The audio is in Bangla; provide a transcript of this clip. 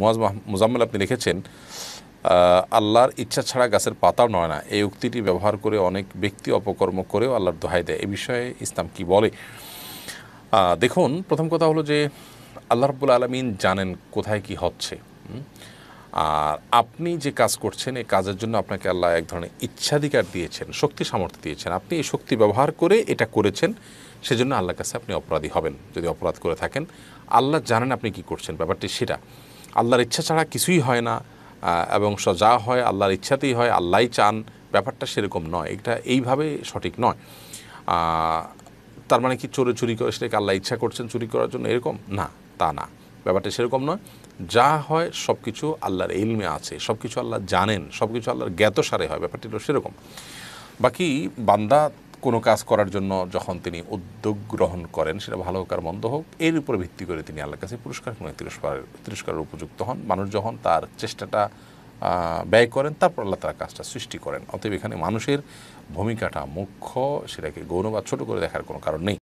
মোয়াজ মোজাম্মেল আপনি লিখেছেন আল্লাহর ইচ্ছা ছাড়া গাছের পাতাও নয় না এই উক্তিটি ব্যবহার করে অনেক ব্যক্তি অপকর্ম করেও আল্লাহর দোহাই দেয় এ বিষয়ে ইসলাম কি বলে দেখুন প্রথম কথা হলো যে আল্লাহ রব্বুল আলমিন জানেন কোথায় কি হচ্ছে আর আপনি যে কাজ করছেন এই কাজের জন্য আপনাকে আল্লাহ এক ধরনের ইচ্ছাধিকার দিয়েছেন শক্তি সামর্থ্য দিয়েছেন আপনি এই শক্তি ব্যবহার করে এটা করেছেন সেজন্য আল্লাহর কাছে আপনি অপরাধী হবেন যদি অপরাধ করে থাকেন আল্লাহ জানেন আপনি কি করছেন ব্যাপারটি সেটা আল্লাহর ইচ্ছা ছাড়া কিছুই হয় না এবং যা হয় আল্লাহর ইচ্ছাতেই হয় আল্লাহই চান ব্যাপারটা সেরকম নয় এটা এইভাবে সঠিক নয় তার মানে কি চোরে চুরি করে সেটাকে আল্লাহ ইচ্ছা করছেন চুরি করার জন্য এরকম না তা না ব্যাপারটা সেরকম নয় যা হয় সব কিছু আল্লাহর এলমে আছে সব কিছু আল্লাহ জানেন সব কিছু আল্লাহর জ্ঞাতসারে হয় ব্যাপারটি সেরকম বাকি বান্দা কোনো কাজ করার জন্য যখন তিনি উদ্যোগ গ্রহণ করেন সেটা ভালো হোক আর মন্দ হোক এর উপরে ভিত্তি করে তিনি আল্লাহর কাছে পুরস্কার কোনো তিরস্কার তিরস্কারের উপযুক্ত হন মানুষ যখন তার চেষ্টাটা ব্যয় করেন তারপর আল্লাহ তার কাজটা সৃষ্টি করেন অতএব এখানে মানুষের ভূমিকাটা মুখ্য সেটাকে গৌরব বা ছোটো করে দেখার কোনো কারণ নেই